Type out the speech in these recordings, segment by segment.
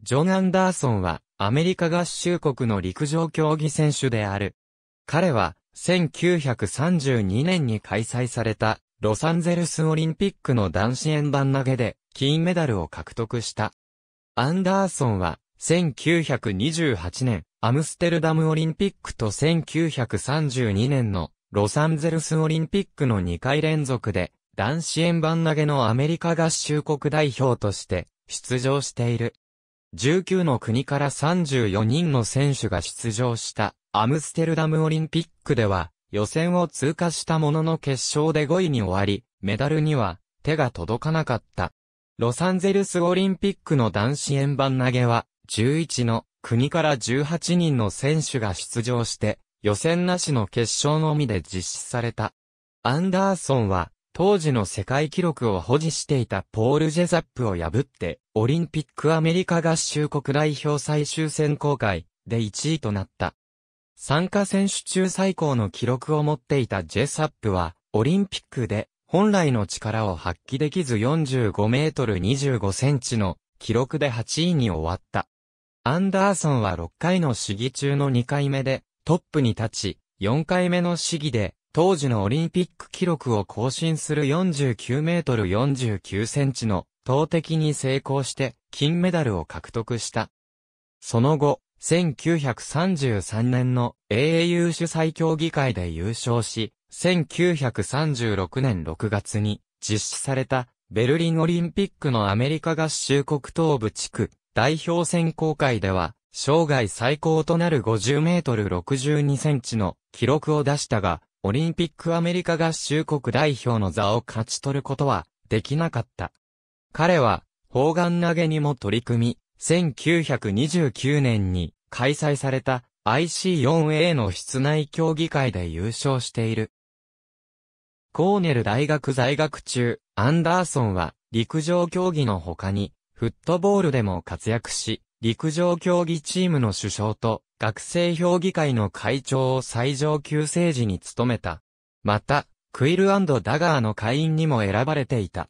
ジョン・アンダーソンは、アメリカ合衆国の陸上競技選手である。彼は、1932年に開催された、ロサンゼルスオリンピックの男子円盤投げで、金メダルを獲得した。アンダーソンは、1928年、アムステルダムオリンピックと1932年の、ロサンゼルスオリンピックの2回連続で、男子円盤投げのアメリカ合衆国代表として、出場している。19の国から34人の選手が出場したアムステルダムオリンピックでは予選を通過したものの決勝で5位に終わり、メダルには手が届かなかった。ロサンゼルスオリンピックの男子円盤投げは11の国から18人の選手が出場して予選なしの決勝のみで実施された。アンダーソンは当時の世界記録を保持していたポール・ジェザップを破って、オリンピックアメリカ合衆国代表最終選考会で1位となった。参加選手中最高の記録を持っていたジェザップは、オリンピックで本来の力を発揮できず45メートル25センチの記録で8位に終わった。アンダーソンは6回の試技中の2回目でトップに立ち、4回目の試技で当時のオリンピック記録を更新する49メートル49センチの投擲に成功して金メダルを獲得した。その後、1933年の AAU 主催協議会で優勝し、1936年6月に実施されたベルリンオリンピックのアメリカ合衆国東部地区代表選考会では、生涯最高となる50メートル62センチの記録を出したが、オリンピックアメリカ合衆国代表の座を勝ち取ることはできなかった。彼は、砲丸投げにも取り組み、1929年に開催された IC4A の室内競技会で優勝している。コーネル大学在学中、アンダーソンは陸上競技の他に、フットボールでも活躍し、陸上競技チームの首相と学生評議会の会長を最上級政治に務めた。また、クイルダガーの会員にも選ばれていた。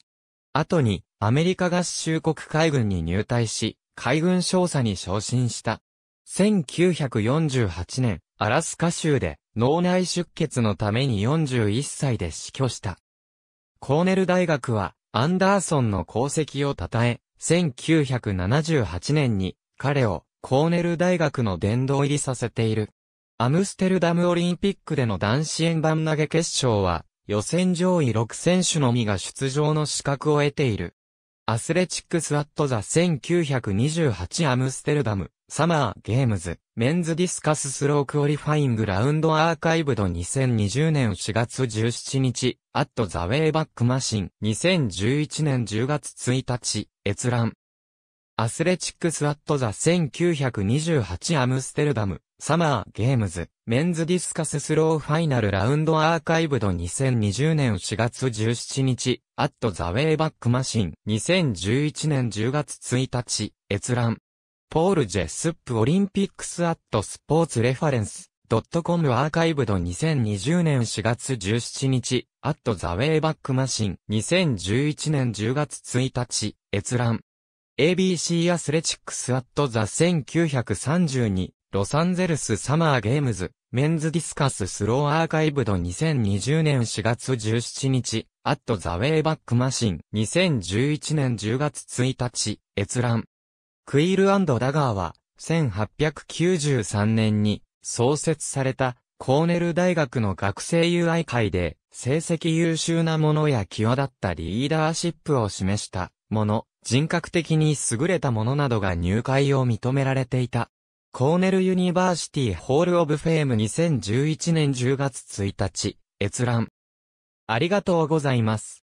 後に、アメリカ合衆国海軍に入隊し、海軍少佐に昇進した。1948年、アラスカ州で脳内出血のために41歳で死去した。コーネル大学は、アンダーソンの功績を称え、1978年に彼をコーネル大学の殿堂入りさせている。アムステルダムオリンピックでの男子円盤投げ決勝は予選上位6選手のみが出場の資格を得ている。アスレチックスアットザ1928アムステルダムサマーゲームズ、メンズディスカススロークオリファイングラウンドアーカイブド2020年4月17日、アットザウェイバックマシン、2011年10月1日、閲覧。アスレチックスアットザ1928アムステルダム、サマーゲームズ、メンズディスカススローファイナルラウンドアーカイブド2020年4月17日、アットザウェイバックマシン、2011年10月1日、閲覧。ポール・ジェスップ・オリンピックス・アット・スポーツ・レファレンス、ドットコム・アーカイブド2020年4月17日、アット・ザ・ウェイバック・マシン、2011年10月1日、閲覧。ABC アスレチックス・アット・ザ・1932、ロサンゼルス・サマー・ゲームズ、メンズ・ディスカス・スロー・アーカイブド2020年4月17日、アット・ザ・ウェイバック・マシン、2011年10月1日、閲覧。クイールダガーは、1893年に創設されたコーネル大学の学生友愛会で、成績優秀な者や際立ったリーダーシップを示した者、人格的に優れた者などが入会を認められていた。コーネルユニバーシティホールオブフェーム2011年10月1日、閲覧。ありがとうございます。